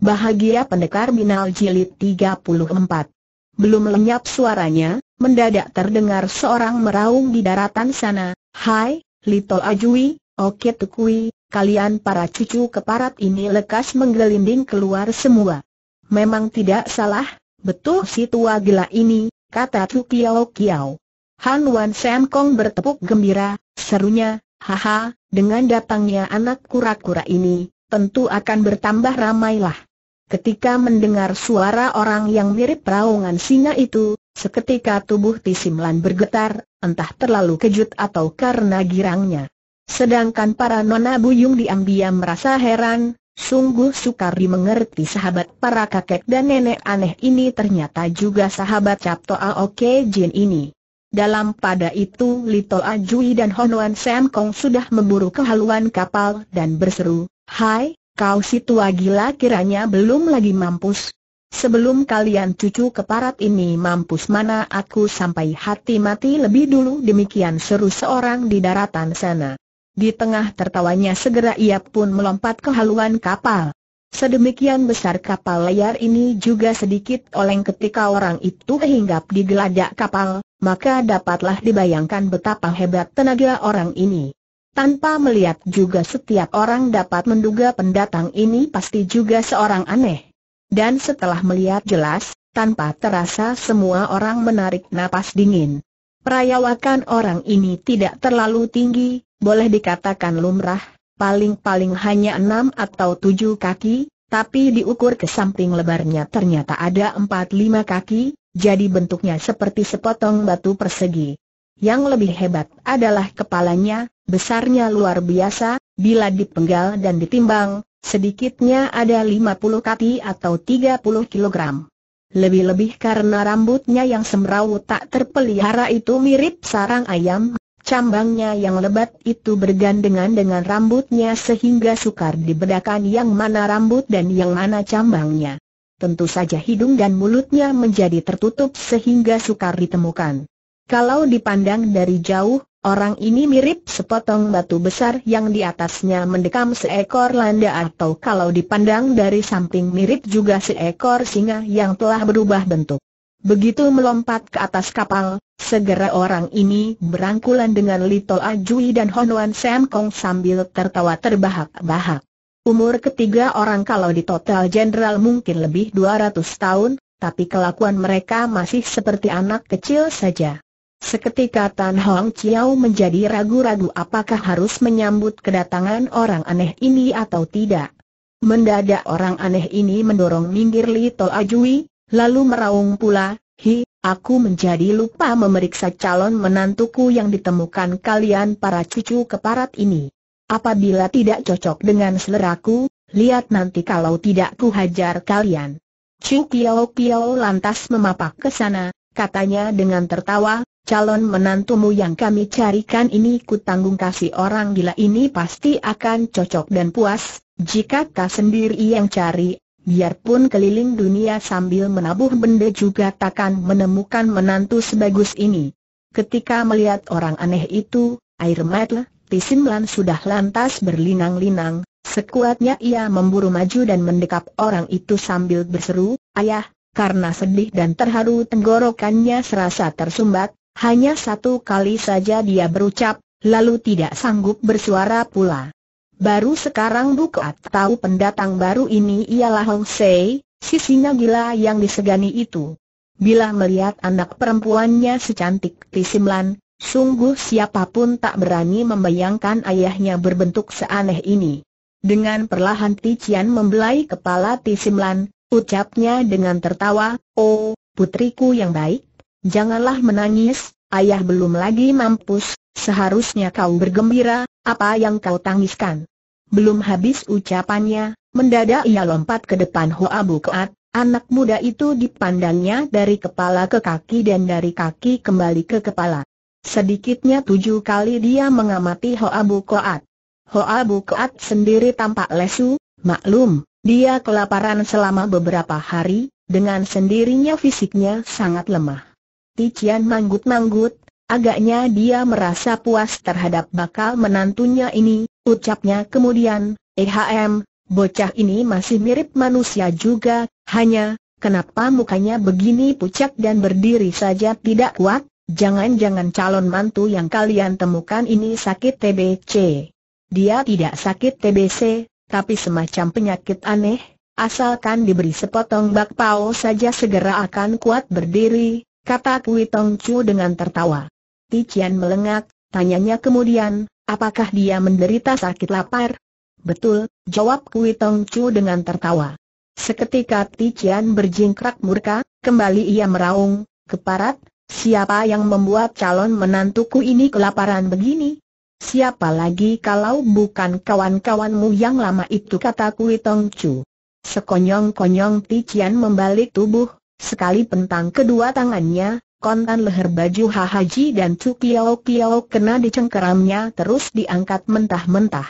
Bahagia Pendekar Binal Jilid 34 Belum lenyap suaranya, mendadak terdengar seorang meraung di daratan sana, Hai, little Ajui, Oke Tukui, kalian para cucu keparat ini lekas menggelinding keluar semua. Memang tidak salah, betul si tua gila ini, kata Tukiao Kiao Han Wan Sam Kong bertepuk gembira, serunya, haha, dengan datangnya anak kura-kura ini, tentu akan bertambah ramailah. Ketika mendengar suara orang yang mirip raungan singa itu, seketika tubuh Tisimlan bergetar, entah terlalu kejut atau karena girangnya. Sedangkan para nona buyung diam-diam merasa heran, sungguh sukar dimengerti sahabat para kakek dan nenek aneh ini ternyata juga sahabat Capto Oke Jin ini. Dalam pada itu Lito Ajui dan Honuan Sam Kong sudah memburu kehaluan kapal dan berseru, Hai, kau si tua gila kiranya belum lagi mampus. Sebelum kalian cucu keparat ini mampus mana aku sampai hati mati lebih dulu demikian seru seorang di daratan sana. Di tengah tertawanya segera ia pun melompat ke haluan kapal. Sedemikian besar kapal layar ini juga sedikit oleng ketika orang itu hinggap di geladak kapal, maka dapatlah dibayangkan betapa hebat tenaga orang ini. Tanpa melihat juga setiap orang dapat menduga pendatang ini pasti juga seorang aneh. Dan setelah melihat jelas, tanpa terasa semua orang menarik napas dingin. Perayawakan orang ini tidak terlalu tinggi, boleh dikatakan lumrah, paling-paling hanya enam atau tujuh kaki, tapi diukur ke samping lebarnya ternyata ada empat lima kaki, jadi bentuknya seperti sepotong batu persegi. Yang lebih hebat adalah kepalanya, Besarnya luar biasa, bila dipenggal dan ditimbang, sedikitnya ada 50 kati atau 30 kg. Lebih-lebih karena rambutnya yang semrawut tak terpelihara itu mirip sarang ayam, cambangnya yang lebat itu bergandengan dengan rambutnya sehingga sukar dibedakan yang mana rambut dan yang mana cambangnya. Tentu saja hidung dan mulutnya menjadi tertutup sehingga sukar ditemukan. Kalau dipandang dari jauh, Orang ini mirip sepotong batu besar yang di atasnya mendekam seekor landa atau kalau dipandang dari samping mirip juga seekor singa yang telah berubah bentuk. Begitu melompat ke atas kapal, segera orang ini berangkulan dengan Lito Ajui dan Honwan Sam Kong sambil tertawa terbahak-bahak. Umur ketiga orang kalau di total jenderal mungkin lebih 200 tahun, tapi kelakuan mereka masih seperti anak kecil saja. Seketika Tan Hong Chiao menjadi ragu-ragu apakah harus menyambut kedatangan orang aneh ini atau tidak. Mendadak orang aneh ini mendorong minggir Li To Ajui, lalu meraung pula, Hi, aku menjadi lupa memeriksa calon menantuku yang ditemukan kalian para cucu keparat ini. Apabila tidak cocok dengan seleraku, lihat nanti kalau tidak kuhajar kalian. Chu Kiao Kiao lantas memapak ke sana, katanya dengan tertawa, calon menantumu yang kami carikan ini kutanggung kasih orang gila ini pasti akan cocok dan puas, jika kau sendiri yang cari, biarpun keliling dunia sambil menabuh benda juga takkan menemukan menantu sebagus ini. Ketika melihat orang aneh itu, air mata Tisimlan sudah lantas berlinang-linang, sekuatnya ia memburu maju dan mendekap orang itu sambil berseru, Ayah, karena sedih dan terharu tenggorokannya serasa tersumbat, hanya satu kali saja dia berucap, lalu tidak sanggup bersuara pula. Baru sekarang Bukat tahu pendatang baru ini ialah Hong Sei, sisinya gila yang disegani itu. Bila melihat anak perempuannya secantik Tisimlan, sungguh siapapun tak berani membayangkan ayahnya berbentuk seaneh ini. Dengan perlahan Tician membelai kepala Tisimlan, ucapnya dengan tertawa, Oh, putriku yang baik, Janganlah menangis, ayah belum lagi mampus, seharusnya kau bergembira, apa yang kau tangiskan? Belum habis ucapannya, mendadak ia lompat ke depan Hoa Koat. anak muda itu dipandangnya dari kepala ke kaki dan dari kaki kembali ke kepala. Sedikitnya tujuh kali dia mengamati Hoa Bukaat. Hoa Koat sendiri tampak lesu, maklum, dia kelaparan selama beberapa hari, dengan sendirinya fisiknya sangat lemah. Cian manggut-manggut, agaknya dia merasa puas terhadap bakal menantunya ini, ucapnya kemudian, EHM, bocah ini masih mirip manusia juga, hanya, kenapa mukanya begini pucat dan berdiri saja tidak kuat, jangan-jangan calon mantu yang kalian temukan ini sakit TBC. Dia tidak sakit TBC, tapi semacam penyakit aneh, asalkan diberi sepotong bakpao saja segera akan kuat berdiri, kata Kui Tong Chu dengan tertawa. Tician melengak, tanyanya kemudian, apakah dia menderita sakit lapar? Betul, jawab Kui Tong Chu dengan tertawa. Seketika Tician berjingkrak murka, kembali ia meraung, keparat, siapa yang membuat calon menantuku ini kelaparan begini? Siapa lagi kalau bukan kawan-kawanmu yang lama itu kata Kui Tong Chu. Sekonyong-konyong Tician membalik tubuh, Sekali pentang kedua tangannya, kontan leher baju Hahaji dan Cu Kiao kena dicengkeramnya terus diangkat mentah-mentah.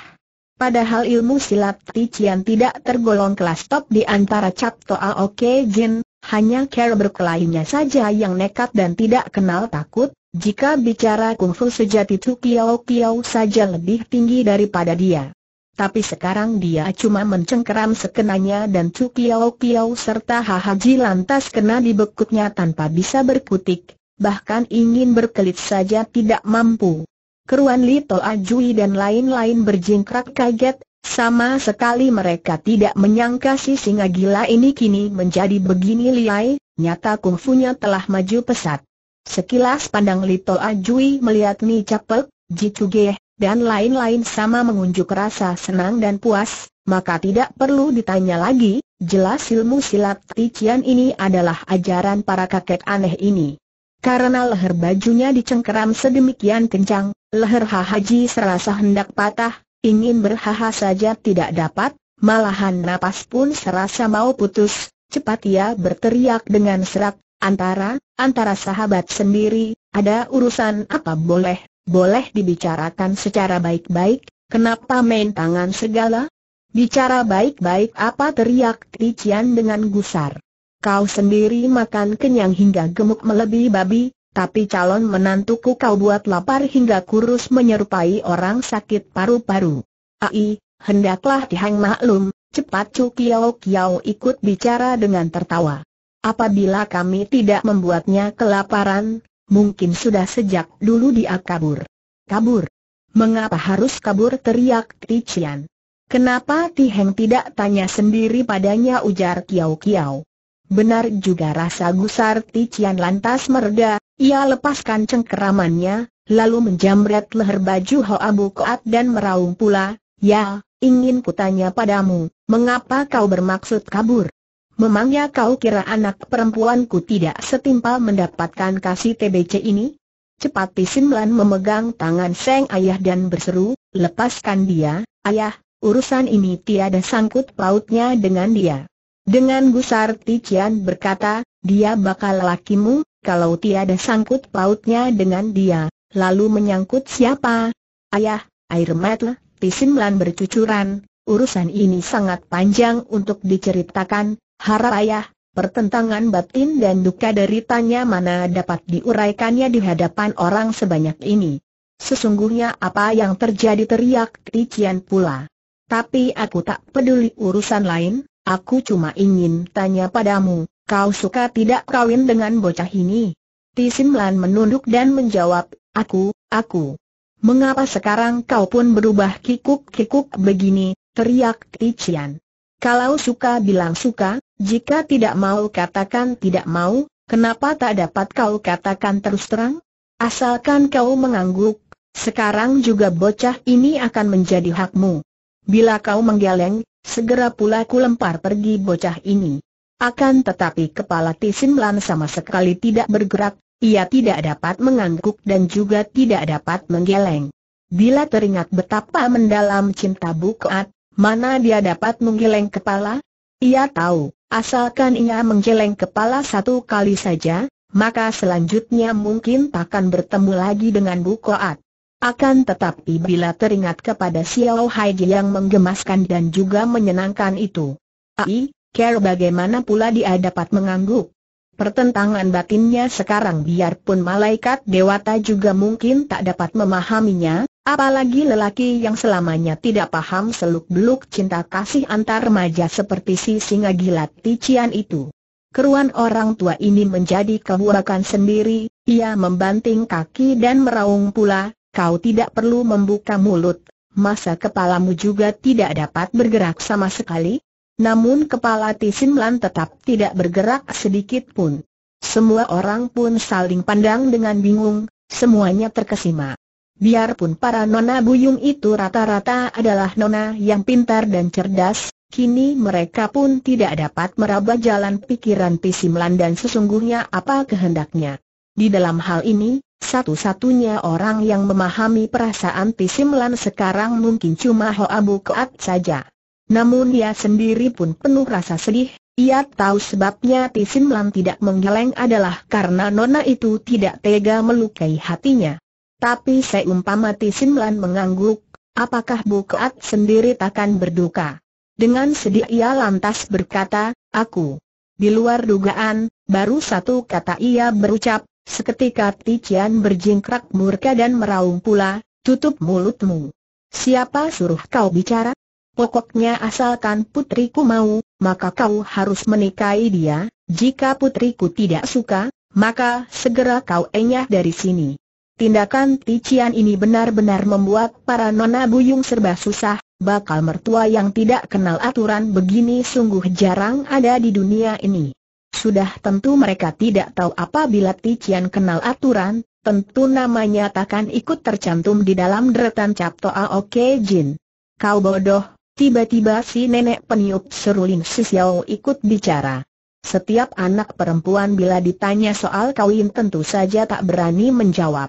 Padahal ilmu silat Tician tidak tergolong kelas top di antara Cap Toa Oke Jin, hanya cara berkelainya saja yang nekat dan tidak kenal takut, jika bicara kungfu sejati Cu Kiao Kiao saja lebih tinggi daripada dia tapi sekarang dia cuma mencengkeram sekenanya dan Chu Kiao Kiao serta Hahaji lantas kena dibekuknya tanpa bisa berkutik, bahkan ingin berkelit saja tidak mampu. Keruan Lito Ajui dan lain-lain berjingkrak kaget, sama sekali mereka tidak menyangka si singa gila ini kini menjadi begini liai, nyata kungfunya telah maju pesat. Sekilas pandang Lito Ajui melihat Ni Capek, Jicugeh, dan lain-lain sama mengunjuk rasa senang dan puas, maka tidak perlu ditanya lagi, jelas ilmu silat Tician ini adalah ajaran para kakek aneh ini. Karena leher bajunya dicengkeram sedemikian kencang, leher Haji serasa hendak patah, ingin berhaha saja tidak dapat, malahan napas pun serasa mau putus, cepat ia berteriak dengan serak, antara, antara sahabat sendiri, ada urusan apa boleh boleh dibicarakan secara baik-baik, kenapa main tangan segala? Bicara baik-baik apa teriak Tician dengan gusar. Kau sendiri makan kenyang hingga gemuk melebihi babi, tapi calon menantuku kau buat lapar hingga kurus menyerupai orang sakit paru-paru. Ai, hendaklah dihang maklum, cepat Cu Kiao Kiao ikut bicara dengan tertawa. Apabila kami tidak membuatnya kelaparan, Mungkin sudah sejak dulu dia kabur. Kabur? Mengapa harus kabur teriak Tician? Kenapa Tiheng tidak tanya sendiri padanya ujar Kiao Kiao? Benar juga rasa gusar Tician lantas mereda, ia lepaskan cengkeramannya, lalu menjamret leher baju Hoa Koat dan meraung pula, Ya, ingin kutanya padamu, mengapa kau bermaksud kabur? Memangnya kau kira anak perempuanku tidak setimpal mendapatkan kasih TBC ini? Cepat Pisimlan memegang tangan Seng Ayah dan berseru, lepaskan dia, Ayah, urusan ini tiada sangkut pautnya dengan dia. Dengan gusar Tician berkata, dia bakal lakimu, kalau tiada sangkut pautnya dengan dia, lalu menyangkut siapa? Ayah, air mata, Pisimlan bercucuran, urusan ini sangat panjang untuk diceritakan, Hara ayah, pertentangan batin dan duka deritanya mana dapat diuraikannya di hadapan orang sebanyak ini. Sesungguhnya apa yang terjadi teriak Tician pula. Tapi aku tak peduli urusan lain, aku cuma ingin tanya padamu, kau suka tidak kawin dengan bocah ini? Tisimlan menunduk dan menjawab, aku, aku. Mengapa sekarang kau pun berubah kikuk-kikuk begini, teriak Tician. Kalau suka bilang suka, jika tidak mau katakan tidak mau, kenapa tak dapat kau katakan terus terang? Asalkan kau mengangguk, sekarang juga bocah ini akan menjadi hakmu. Bila kau menggeleng, segera pula ku lempar pergi bocah ini. Akan tetapi kepala Tisin Lan sama sekali tidak bergerak, ia tidak dapat mengangguk dan juga tidak dapat menggeleng. Bila teringat betapa mendalam cinta Bukoat, Mana dia dapat menggeleng kepala? Ia tahu, asalkan ia menggeleng kepala satu kali saja, maka selanjutnya mungkin takkan bertemu lagi dengan Bukoat. Akan tetapi bila teringat kepada Xiao Haiji yang menggemaskan dan juga menyenangkan itu. Ai, care bagaimana pula dia dapat mengangguk? Pertentangan batinnya sekarang biarpun malaikat dewata juga mungkin tak dapat memahaminya, Apalagi lelaki yang selamanya tidak paham seluk-beluk cinta kasih antar remaja seperti si singa gilat Tician itu. Keruan orang tua ini menjadi kehurakan sendiri, ia membanting kaki dan meraung pula, kau tidak perlu membuka mulut, masa kepalamu juga tidak dapat bergerak sama sekali? Namun kepala Tisimlan tetap tidak bergerak sedikit pun. Semua orang pun saling pandang dengan bingung, semuanya terkesima. Biarpun para nona buyung itu rata-rata adalah nona yang pintar dan cerdas, kini mereka pun tidak dapat meraba jalan pikiran Pisimlan dan sesungguhnya apa kehendaknya. Di dalam hal ini, satu-satunya orang yang memahami perasaan Pisimlan sekarang mungkin cuma Abu Koat saja. Namun ia sendiri pun penuh rasa sedih, ia tahu sebabnya Pisimlan tidak menggeleng adalah karena nona itu tidak tega melukai hatinya. Tapi saya seumpama Lan mengangguk, apakah Bu Keat sendiri takkan berduka? Dengan sedih ia lantas berkata, aku. Di luar dugaan, baru satu kata ia berucap, seketika Tician berjingkrak murka dan meraung pula, tutup mulutmu. Siapa suruh kau bicara? Pokoknya asalkan putriku mau, maka kau harus menikahi dia, jika putriku tidak suka, maka segera kau enyah dari sini. Tindakan Tician ini benar-benar membuat para nona buyung serba susah, bakal mertua yang tidak kenal aturan begini sungguh jarang ada di dunia ini. Sudah tentu mereka tidak tahu apabila Tician kenal aturan, tentu namanya takkan ikut tercantum di dalam deretan Capto oke Jin. Kau bodoh, tiba-tiba si nenek peniup seruling Sisiao ikut bicara. Setiap anak perempuan bila ditanya soal kawin tentu saja tak berani menjawab.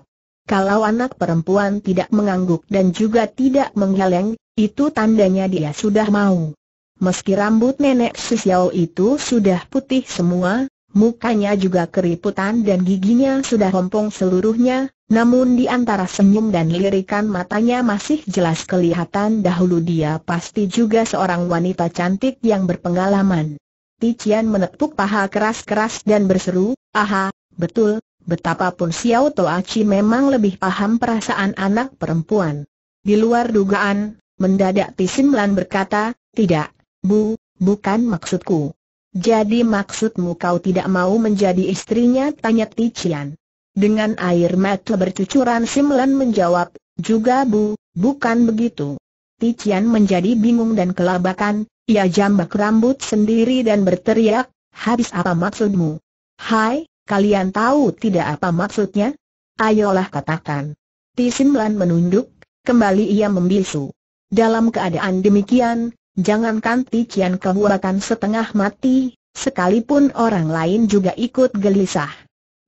Kalau anak perempuan tidak mengangguk dan juga tidak menggeleng, itu tandanya dia sudah mau. Meski rambut nenek Susiao itu sudah putih semua, mukanya juga keriputan dan giginya sudah rompong seluruhnya, namun di antara senyum dan lirikan matanya masih jelas kelihatan dahulu dia pasti juga seorang wanita cantik yang berpengalaman. Tician menepuk paha keras-keras dan berseru, aha, betul, Betapapun Xiao Toachi memang lebih paham perasaan anak perempuan. Di luar dugaan, mendadak Lan berkata, tidak, Bu, bukan maksudku. Jadi maksudmu kau tidak mau menjadi istrinya? Tanya Tician. Dengan air mata bercucuran Simlan menjawab, juga Bu, bukan begitu. Tician menjadi bingung dan kelabakan, ia jambak rambut sendiri dan berteriak, habis apa maksudmu? Hai, Kalian tahu tidak apa maksudnya? Ayolah katakan. Tisimlan menunduk, kembali ia membisu. Dalam keadaan demikian, jangankan Tician kehuakan setengah mati, sekalipun orang lain juga ikut gelisah.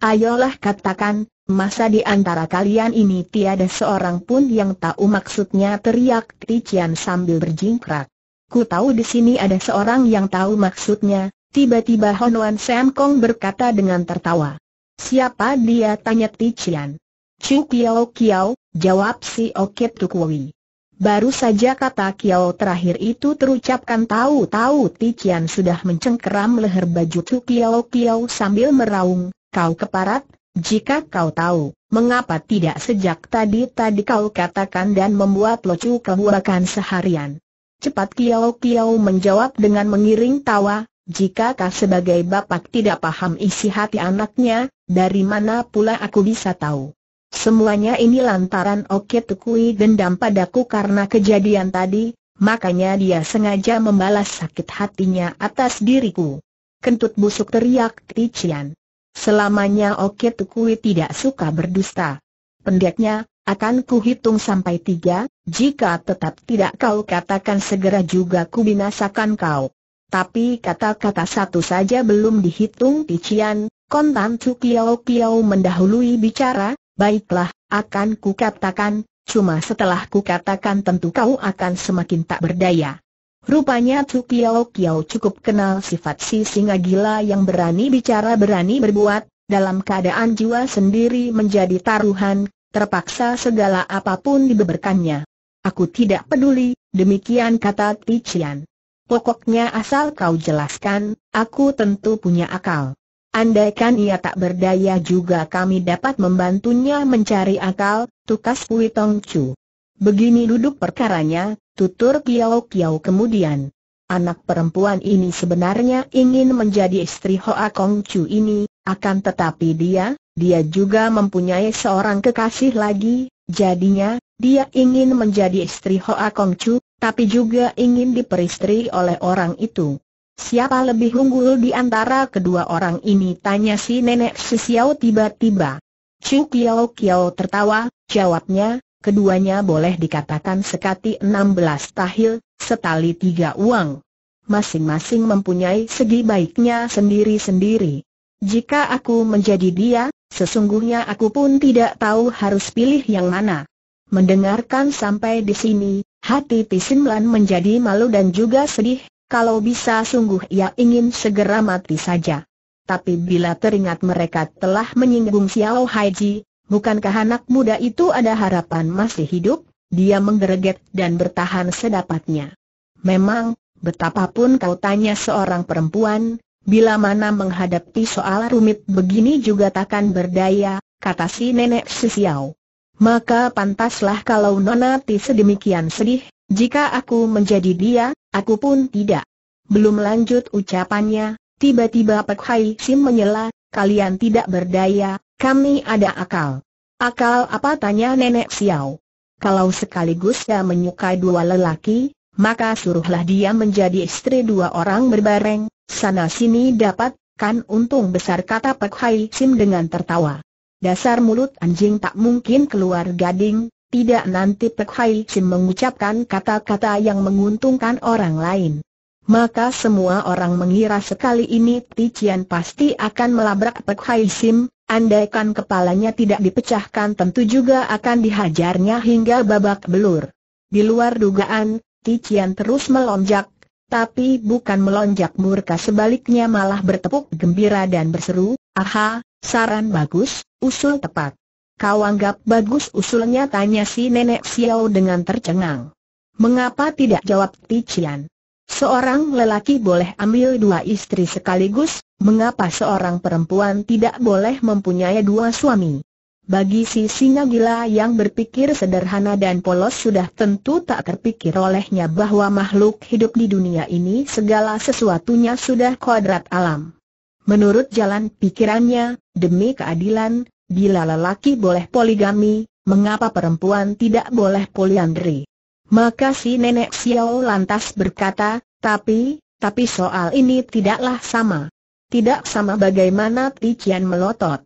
Ayolah katakan, masa di antara kalian ini tiada seorang pun yang tahu maksudnya teriak Tician sambil berjingkrak. Ku tahu di sini ada seorang yang tahu maksudnya, Tiba-tiba Hon Wan Sam Kong berkata dengan tertawa. Siapa dia tanya Tician? Chu Kiao Kiao, jawab si Oket Tukwui. Baru saja kata Kiao terakhir itu terucapkan tahu-tahu Tician sudah mencengkeram leher baju Chu Kiao Kiao sambil meraung, kau keparat, jika kau tahu, mengapa tidak sejak tadi-tadi kau katakan dan membuat locu kebuakan seharian? Cepat Kiao Kiao menjawab dengan mengiring tawa, jika kau sebagai bapak tidak paham isi hati anaknya, dari mana pula aku bisa tahu? Semuanya ini lantaran Oke Tukui dendam padaku karena kejadian tadi, makanya dia sengaja membalas sakit hatinya atas diriku. Kentut busuk teriak Tician. Selamanya Oke Tukui tidak suka berdusta. Pendeknya, akan kuhitung sampai tiga, jika tetap tidak kau katakan segera juga ku binasakan kau. Tapi kata-kata satu saja belum dihitung Tician, kontan Chu Kiao Kiao mendahului bicara, baiklah, akan kukatakan, cuma setelah kukatakan tentu kau akan semakin tak berdaya. Rupanya Chu Kiao Kiao cukup kenal sifat si singa gila yang berani bicara berani berbuat, dalam keadaan jiwa sendiri menjadi taruhan, terpaksa segala apapun dibeberkannya. Aku tidak peduli, demikian kata Tician. Pokoknya asal kau jelaskan, aku tentu punya akal. Andaikan ia tak berdaya juga kami dapat membantunya mencari akal, tukas Pui Tong Chu. Begini duduk perkaranya, tutur Kiao Kiao kemudian. Anak perempuan ini sebenarnya ingin menjadi istri Hoa Kong Chu ini, akan tetapi dia, dia juga mempunyai seorang kekasih lagi, Jadinya, dia ingin menjadi istri Hoa Kong Chu, tapi juga ingin diperistri oleh orang itu. Siapa lebih unggul di antara kedua orang ini? Tanya si nenek si Xiao tiba-tiba. Chu Kiao Kiao tertawa, jawabnya, keduanya boleh dikatakan sekati enam belas tahil, setali tiga uang. Masing-masing mempunyai segi baiknya sendiri-sendiri. Jika aku menjadi dia, sesungguhnya aku pun tidak tahu harus pilih yang mana. Mendengarkan sampai di sini, hati Pisimlan menjadi malu dan juga sedih, kalau bisa sungguh ia ingin segera mati saja. Tapi bila teringat mereka telah menyinggung Xiao Haiji, bukankah anak muda itu ada harapan masih hidup, dia menggereget dan bertahan sedapatnya. Memang, betapapun kau tanya seorang perempuan, Bila mana menghadapi soal rumit begini juga takkan berdaya, kata si nenek Sisiau. Maka pantaslah kalau Nona Ti sedemikian sedih, jika aku menjadi dia, aku pun tidak. Belum lanjut ucapannya, tiba-tiba Pak Hai Sim menyela, kalian tidak berdaya, kami ada akal. Akal apa tanya nenek Siau. Kalau sekaligus dia menyukai dua lelaki, maka suruhlah dia menjadi istri dua orang berbareng, Sana-sini dapat, kan untung besar kata Pek Hai Sim dengan tertawa. Dasar mulut anjing tak mungkin keluar gading, tidak nanti Pek Hai Sim mengucapkan kata-kata yang menguntungkan orang lain. Maka semua orang mengira sekali ini Tician pasti akan melabrak Pek Hai Sim, andaikan kepalanya tidak dipecahkan tentu juga akan dihajarnya hingga babak belur. Di luar dugaan, Tician terus melonjak, tapi bukan melonjak murka sebaliknya malah bertepuk gembira dan berseru, Aha, saran bagus, usul tepat. Kau anggap bagus usulnya tanya si nenek Xiao dengan tercengang. Mengapa tidak jawab Tician? Seorang lelaki boleh ambil dua istri sekaligus, mengapa seorang perempuan tidak boleh mempunyai dua suami? Bagi si singa gila yang berpikir sederhana dan polos sudah tentu tak terpikir olehnya bahwa makhluk hidup di dunia ini segala sesuatunya sudah kodrat alam. Menurut jalan pikirannya, demi keadilan, bila lelaki boleh poligami, mengapa perempuan tidak boleh poliandri? Maka si nenek Xiao lantas berkata, tapi, tapi soal ini tidaklah sama. Tidak sama bagaimana Tician melotot.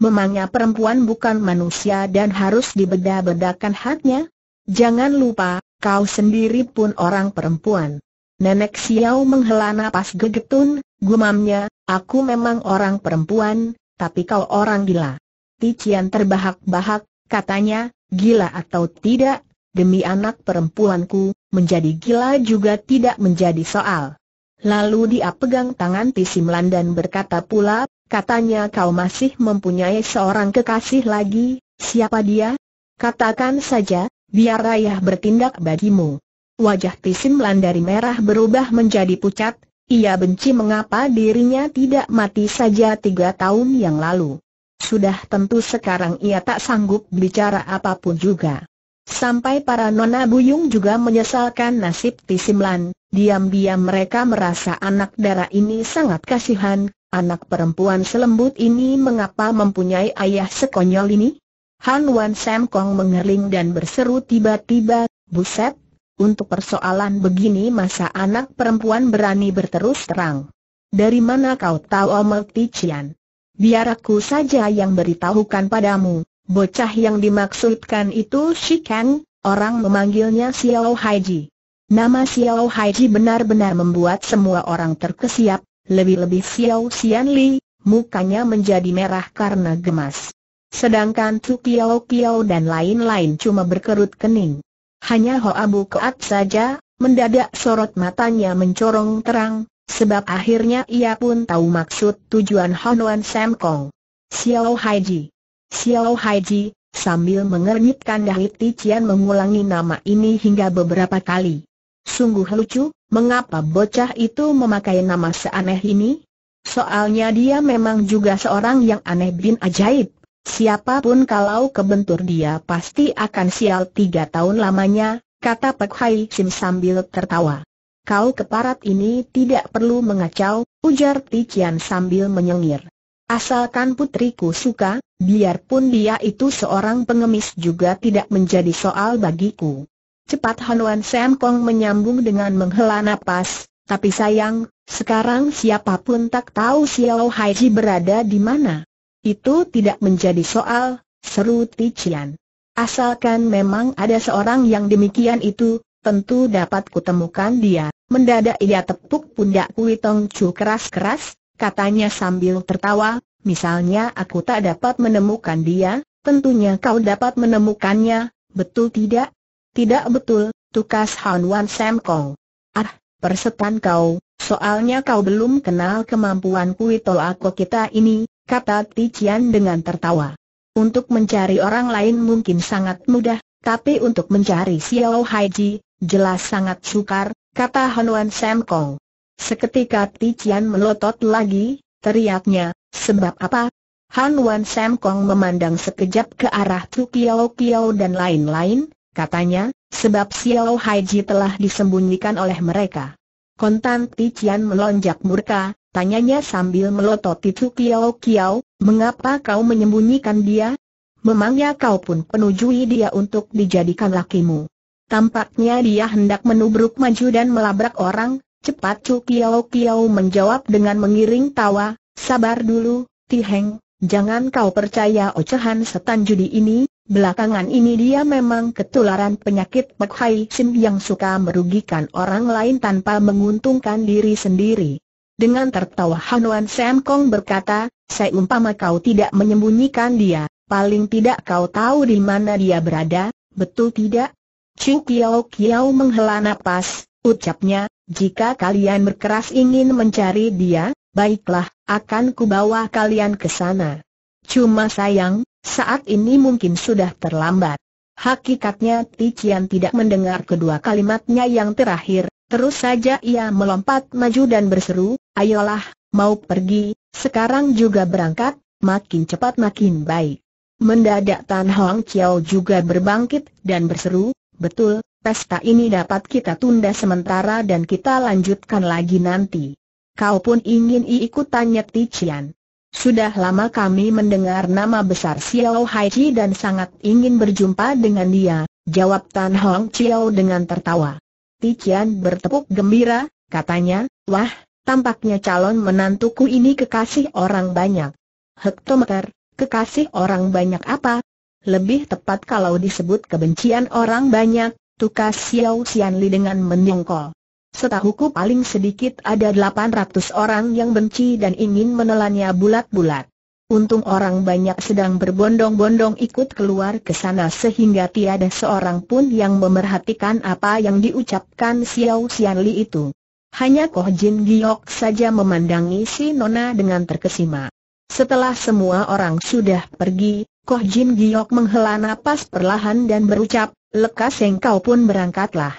Memangnya perempuan bukan manusia dan harus dibedah bedakan haknya? Jangan lupa, kau sendiri pun orang perempuan. Nenek Xiao menghela napas gegetun, gumamnya, aku memang orang perempuan, tapi kau orang gila. Tician terbahak-bahak, katanya, gila atau tidak, demi anak perempuanku, menjadi gila juga tidak menjadi soal. Lalu dia pegang tangan Tisimlan dan berkata pula, Katanya kau masih mempunyai seorang kekasih lagi, siapa dia? Katakan saja, biar ayah bertindak bagimu. Wajah Tisimlan dari merah berubah menjadi pucat, ia benci mengapa dirinya tidak mati saja tiga tahun yang lalu. Sudah tentu sekarang ia tak sanggup bicara apapun juga. Sampai para nona buyung juga menyesalkan nasib Tisimlan, Diam-diam mereka merasa anak darah ini sangat kasihan, anak perempuan selembut ini mengapa mempunyai ayah sekonyol ini? Han Wan Sam Kong mengerling dan berseru tiba-tiba, buset, untuk persoalan begini masa anak perempuan berani berterus terang. Dari mana kau tahu Omel oh Tician? Biar aku saja yang beritahukan padamu, bocah yang dimaksudkan itu Shikeng, orang memanggilnya Xiao Haiji. Nama Xiao Haiji benar-benar membuat semua orang terkesiap, lebih-lebih Xiao Xianli, mukanya menjadi merah karena gemas. Sedangkan Tu Kiao Kiao dan lain-lain cuma berkerut kening. Hanya Ho Abu Keat saja, mendadak sorot matanya mencorong terang, sebab akhirnya ia pun tahu maksud tujuan Hanuan Sam Kong. Xiao Haiji. Xiao Haiji, Sambil mengernyitkan dahi Tician mengulangi nama ini hingga beberapa kali. Sungguh lucu, mengapa bocah itu memakai nama seaneh ini? Soalnya dia memang juga seorang yang aneh bin ajaib. Siapapun kalau kebentur dia pasti akan sial tiga tahun lamanya, kata Pek Hai Sim sambil tertawa. Kau keparat ini tidak perlu mengacau, ujar Tician sambil menyengir. Asalkan putriku suka, biarpun dia itu seorang pengemis juga tidak menjadi soal bagiku. Cepat Hanuan Sam Kong menyambung dengan menghela nafas. tapi sayang, sekarang siapapun tak tahu Xiao Haiji berada di mana. Itu tidak menjadi soal, seru Tician. Asalkan memang ada seorang yang demikian itu, tentu dapat kutemukan dia. Mendadak ia tepuk pundak Kui Tong Chu keras-keras, katanya sambil tertawa, misalnya aku tak dapat menemukan dia, tentunya kau dapat menemukannya, betul tidak? Tidak betul, tukas Han Wan Sam Kong. Ah, persetan kau, soalnya kau belum kenal kemampuan kui aku kita ini, kata Tician dengan tertawa. Untuk mencari orang lain mungkin sangat mudah, tapi untuk mencari Xiao Haiji, jelas sangat sukar, kata Han Wan Sam Kong. Seketika Tician melotot lagi, teriaknya, sebab apa? Han Wan Sam Kong memandang sekejap ke arah Tu Kiao Kiao dan lain-lain, katanya, sebab Xiao Haiji telah disembunyikan oleh mereka. Kontan Tician melonjak murka, tanyanya sambil melototi itu Kiao Kiao, mengapa kau menyembunyikan dia? Memangnya kau pun penujui dia untuk dijadikan lakimu. Tampaknya dia hendak menubruk maju dan melabrak orang, cepat Chu Kiao Kiao menjawab dengan mengiring tawa, sabar dulu, Tiheng, jangan kau percaya ocehan setan judi ini, Belakangan ini dia memang ketularan penyakit Pek Sim yang suka merugikan orang lain tanpa menguntungkan diri sendiri. Dengan tertawa Hanuan Sam Kong berkata, "Saya umpama kau tidak menyembunyikan dia, paling tidak kau tahu di mana dia berada, betul tidak? Chu Kiao Kiao menghela nafas, ucapnya, jika kalian berkeras ingin mencari dia, baiklah, akan kubawa kalian ke sana. Cuma sayang, saat ini mungkin sudah terlambat. Hakikatnya Tician tidak mendengar kedua kalimatnya yang terakhir, terus saja ia melompat maju dan berseru, ayolah, mau pergi, sekarang juga berangkat, makin cepat makin baik. Mendadak Tan Hong Chiao juga berbangkit dan berseru, betul, pesta ini dapat kita tunda sementara dan kita lanjutkan lagi nanti. Kau pun ingin ikut tanya Tician. Sudah lama kami mendengar nama besar Xiao Hai dan sangat ingin berjumpa dengan dia, jawab Tan Hong Chiao dengan tertawa. Tician bertepuk gembira, katanya, wah, tampaknya calon menantuku ini kekasih orang banyak. Hektometer, kekasih orang banyak apa? Lebih tepat kalau disebut kebencian orang banyak, tukas Xiao Xianli dengan menyongkol. Setahuku paling sedikit ada 800 orang yang benci dan ingin menelannya bulat-bulat. Untung orang banyak sedang berbondong-bondong ikut keluar ke sana sehingga tiada seorang pun yang memerhatikan apa yang diucapkan Xiao Xianli itu. Hanya Koh Jin Giok saja memandangi si Nona dengan terkesima. Setelah semua orang sudah pergi, Koh Jin Giok menghela napas perlahan dan berucap, lekas engkau pun berangkatlah.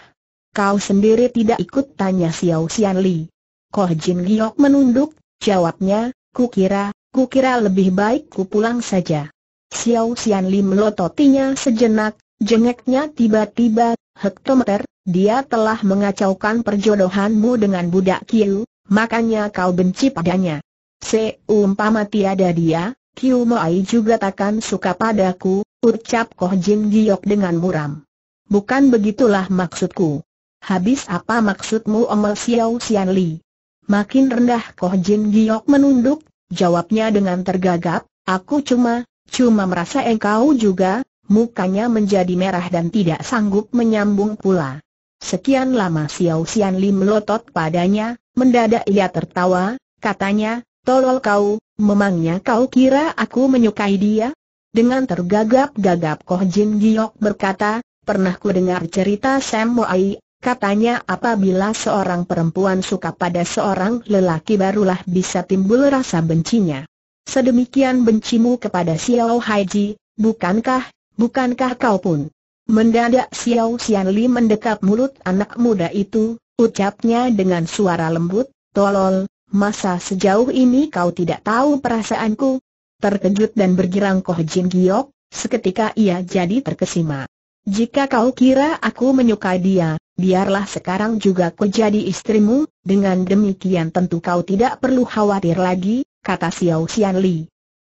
Kau sendiri tidak ikut tanya Xiao Xianli. Koh Jin Giok menunduk, jawabnya, ku kira, ku kira lebih baik ku pulang saja. Xiao Xianli melototinya sejenak, jengeknya tiba-tiba, hektometer, dia telah mengacaukan perjodohanmu dengan budak Kiu, makanya kau benci padanya. Seumpama tiada dia, Kiu Moai juga takkan suka padaku, ucap Koh Jin Giok dengan muram. Bukan begitulah maksudku. Habis apa maksudmu omel Xiao Xian Li? Makin rendah Koh Jin Giok menunduk, jawabnya dengan tergagap, aku cuma, cuma merasa engkau juga, mukanya menjadi merah dan tidak sanggup menyambung pula. Sekian lama Xiao Xian Li melotot padanya, mendadak ia tertawa, katanya, tolol kau, memangnya kau kira aku menyukai dia? Dengan tergagap-gagap Koh Jin Giok berkata, Pernah ku dengar cerita Sam Moai, Katanya apabila seorang perempuan suka pada seorang lelaki barulah bisa timbul rasa bencinya. Sedemikian bencimu kepada Xiao Haiji, bukankah, bukankah kau pun? Mendadak Xiao Xianli mendekap mulut anak muda itu, ucapnya dengan suara lembut, tolol, masa sejauh ini kau tidak tahu perasaanku? Terkejut dan bergirang Koh Jin Giok, seketika ia jadi terkesima. Jika kau kira aku menyukai dia, biarlah sekarang juga ku jadi istrimu, dengan demikian tentu kau tidak perlu khawatir lagi, kata Xiao Xian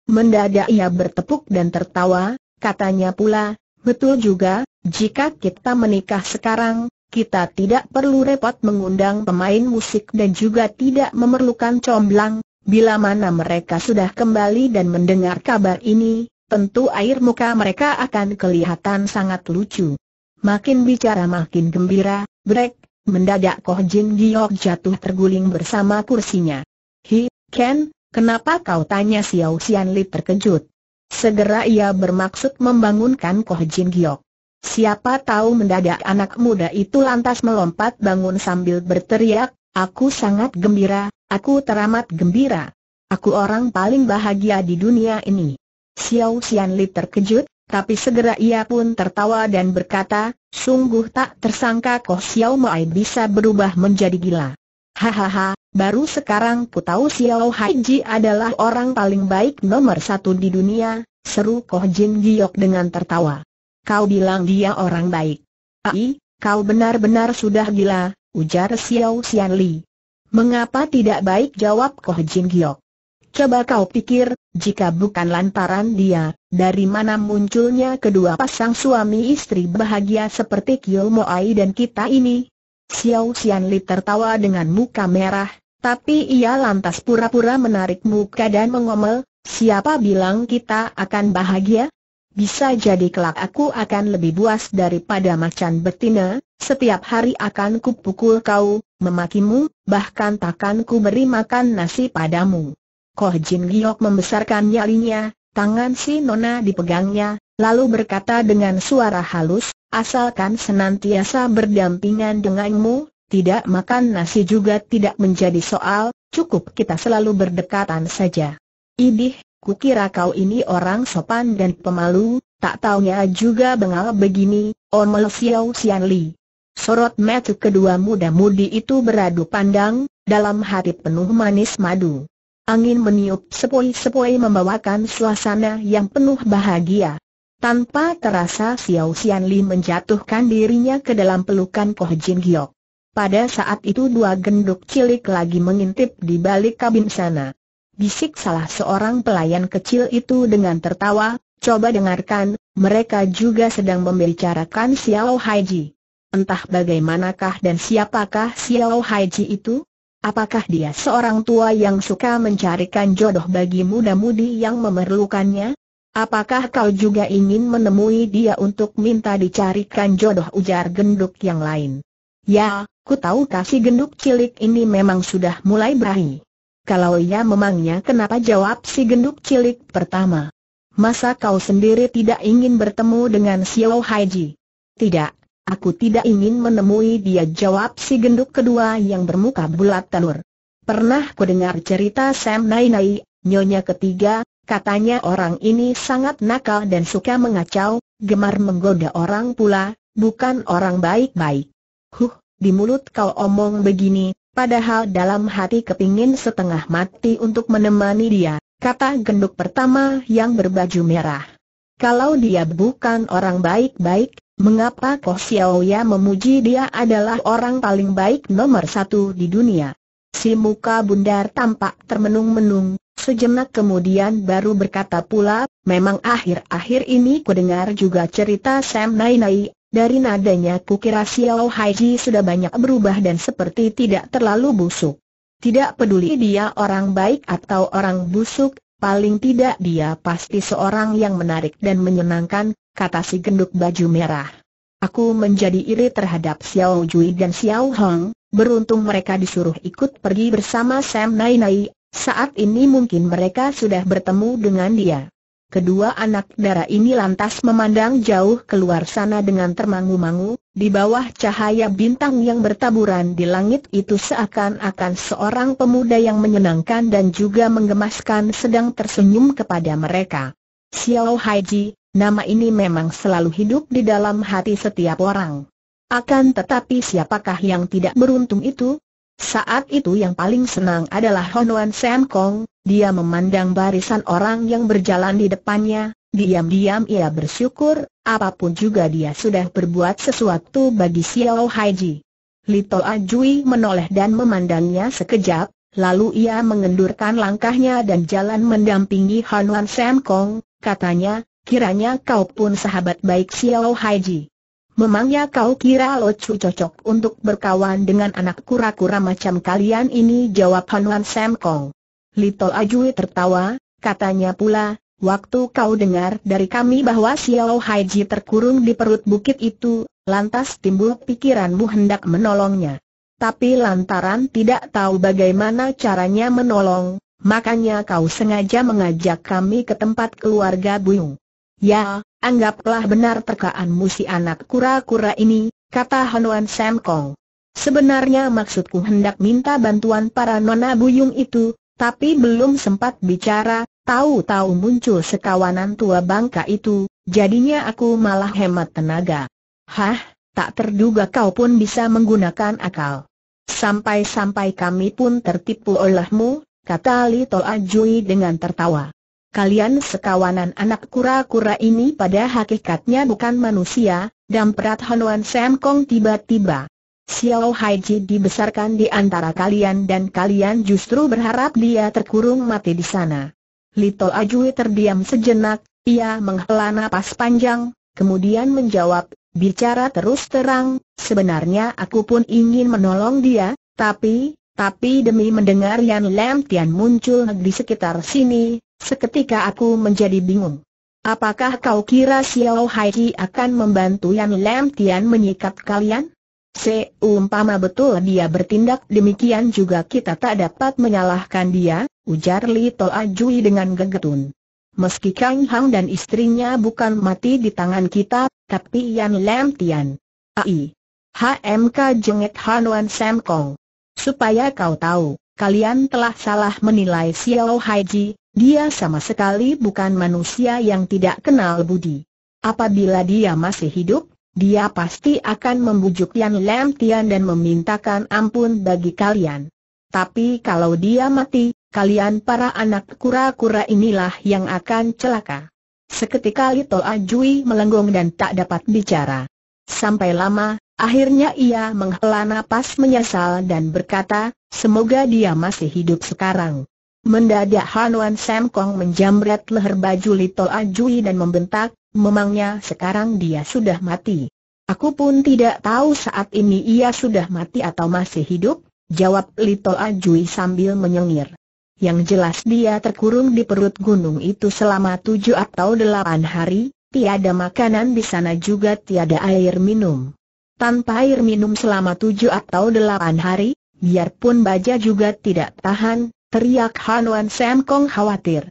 Mendadak ia bertepuk dan tertawa, katanya pula, betul juga, jika kita menikah sekarang, kita tidak perlu repot mengundang pemain musik dan juga tidak memerlukan comblang, bila mana mereka sudah kembali dan mendengar kabar ini, tentu air muka mereka akan kelihatan sangat lucu. Makin bicara makin gembira, brek, mendadak Koh Jin Giok jatuh terguling bersama kursinya. Hi, Ken, kenapa kau tanya Xiao Xian Li terkejut? Segera ia bermaksud membangunkan Koh Jin Giok. Siapa tahu mendadak anak muda itu lantas melompat bangun sambil berteriak, aku sangat gembira, aku teramat gembira. Aku orang paling bahagia di dunia ini. Xiao Xian Li terkejut, tapi segera ia pun tertawa dan berkata, sungguh tak tersangka Koh Xiao Mai bisa berubah menjadi gila. Hahaha, baru sekarang ku tahu Xiao ji adalah orang paling baik nomor satu di dunia, seru Koh Jin Giok dengan tertawa. Kau bilang dia orang baik. Ai, kau benar-benar sudah gila, ujar Xiao Xian Li. Mengapa tidak baik jawab Koh Jin Giok? Coba kau pikir, jika bukan lantaran dia, dari mana munculnya kedua pasang suami istri bahagia seperti Kiyo Moai dan kita ini? Xiao Xianli tertawa dengan muka merah, tapi ia lantas pura-pura menarik muka dan mengomel, siapa bilang kita akan bahagia? Bisa jadi kelak aku akan lebih buas daripada macan betina, setiap hari akan kupukul kau, memakimu, bahkan takkan ku beri makan nasi padamu. Koh Jin Giok membesarkan nyalinya, Tangan si Nona dipegangnya, lalu berkata dengan suara halus, asalkan senantiasa berdampingan denganmu, tidak makan nasi juga tidak menjadi soal, cukup kita selalu berdekatan saja. Idih, kukira kau ini orang sopan dan pemalu, tak taunya juga bengal begini, omel Xiao sian Li. Sorot mata kedua muda-mudi itu beradu pandang, dalam hati penuh manis madu. Angin meniup sepoi-sepoi membawakan suasana yang penuh bahagia. Tanpa terasa Xiao Xianli menjatuhkan dirinya ke dalam pelukan Koh Jin Giok. Pada saat itu dua genduk cilik lagi mengintip di balik kabin sana. Bisik salah seorang pelayan kecil itu dengan tertawa, coba dengarkan, mereka juga sedang membicarakan Xiao Haiji. Entah bagaimanakah dan siapakah Xiao Haiji itu? Apakah dia seorang tua yang suka mencarikan jodoh bagi muda-mudi yang memerlukannya? Apakah kau juga ingin menemui dia untuk minta dicarikan jodoh ujar genduk yang lain? Ya, ku tahu kasih genduk cilik ini memang sudah mulai berahi. Kalau ia memangnya kenapa jawab si genduk cilik pertama? Masa kau sendiri tidak ingin bertemu dengan Xiao Haiji? Tidak, Aku tidak ingin menemui dia jawab si genduk kedua yang bermuka bulat telur. Pernah ku dengar cerita Sam Nai Nai, nyonya ketiga, katanya orang ini sangat nakal dan suka mengacau, gemar menggoda orang pula, bukan orang baik-baik. Huh, di mulut kau omong begini, padahal dalam hati kepingin setengah mati untuk menemani dia, kata genduk pertama yang berbaju merah. Kalau dia bukan orang baik-baik, Mengapa Koh Xiaoya memuji dia adalah orang paling baik nomor satu di dunia? Si muka bundar tampak termenung-menung, sejenak kemudian baru berkata pula, memang akhir-akhir ini ku dengar juga cerita Sam Nai Nai, dari nadanya ku kira Xiao Haiji sudah banyak berubah dan seperti tidak terlalu busuk. Tidak peduli dia orang baik atau orang busuk, paling tidak dia pasti seorang yang menarik dan menyenangkan, kata si genduk baju merah. Aku menjadi iri terhadap Xiao Jui dan Xiao Hong, beruntung mereka disuruh ikut pergi bersama Sam Nai Nai, saat ini mungkin mereka sudah bertemu dengan dia. Kedua anak dara ini lantas memandang jauh keluar sana dengan termangu-mangu, di bawah cahaya bintang yang bertaburan di langit itu seakan-akan seorang pemuda yang menyenangkan dan juga menggemaskan sedang tersenyum kepada mereka. Xiao Haiji, Nama ini memang selalu hidup di dalam hati setiap orang. Akan tetapi siapakah yang tidak beruntung itu? Saat itu yang paling senang adalah Honwan Sam Kong, dia memandang barisan orang yang berjalan di depannya, diam-diam ia bersyukur, apapun juga dia sudah berbuat sesuatu bagi Xiao Haiji. Lito Ajui menoleh dan memandangnya sekejap, lalu ia mengendurkan langkahnya dan jalan mendampingi Honwan Sam Kong, katanya, Kiranya kau pun sahabat baik Xiao Haiji. Memangnya kau kira Lo Chu cocok untuk berkawan dengan anak kura-kura macam kalian ini? Jawab Hanuan Sam Kong. Lito Ajui tertawa, katanya pula, waktu kau dengar dari kami bahwa Xiao Haiji terkurung di perut bukit itu, lantas timbul pikiranmu hendak menolongnya. Tapi lantaran tidak tahu bagaimana caranya menolong, makanya kau sengaja mengajak kami ke tempat keluarga Buyung. Ya, anggaplah benar terkaanmu si anak kura-kura ini, kata Hanuan Sam Kong. Sebenarnya maksudku hendak minta bantuan para nona buyung itu, tapi belum sempat bicara, tahu-tahu muncul sekawanan tua bangka itu, jadinya aku malah hemat tenaga. Hah, tak terduga kau pun bisa menggunakan akal. Sampai-sampai kami pun tertipu olehmu, kata Li Toa Jui dengan tertawa kalian sekawanan anak kura-kura ini pada hakikatnya bukan manusia, perat Honuan Sam Kong tiba-tiba. Xiao Haiji dibesarkan di antara kalian dan kalian justru berharap dia terkurung mati di sana. Lito Ajui terdiam sejenak, ia menghela napas panjang, kemudian menjawab, bicara terus terang, sebenarnya aku pun ingin menolong dia, tapi, tapi demi mendengar Yan Lam Tian muncul di sekitar sini, Seketika aku menjadi bingung. Apakah kau kira Xiao Haiji akan membantu Yan Lam Tian menyikat kalian? Seumpama betul dia bertindak demikian juga kita tak dapat menyalahkan dia, ujar Li Toa Jui dengan gegetun. Meski Kang Hang dan istrinya bukan mati di tangan kita, tapi Yan Lam Tian. Ai. HMK Jenget Hanuan Sam Kong. Supaya kau tahu, kalian telah salah menilai Xiao Haiji, dia sama sekali bukan manusia yang tidak kenal budi. Apabila dia masih hidup, dia pasti akan membujuk yang Lam Tian dan memintakan ampun bagi kalian. Tapi kalau dia mati, kalian para anak kura-kura inilah yang akan celaka. Seketika Lito Ajui melenggong dan tak dapat bicara. Sampai lama, akhirnya ia menghela napas menyesal dan berkata, semoga dia masih hidup sekarang. Mendadak Hanuan Sam Kong menjamret leher baju Tol Ajui dan membentak, memangnya sekarang dia sudah mati. Aku pun tidak tahu saat ini ia sudah mati atau masih hidup, jawab Tol Ajui sambil menyengir. Yang jelas dia terkurung di perut gunung itu selama tujuh atau delapan hari, tiada makanan di sana juga tiada air minum. Tanpa air minum selama tujuh atau delapan hari, biarpun baja juga tidak tahan, Teriak Hanuan Sam Kong khawatir.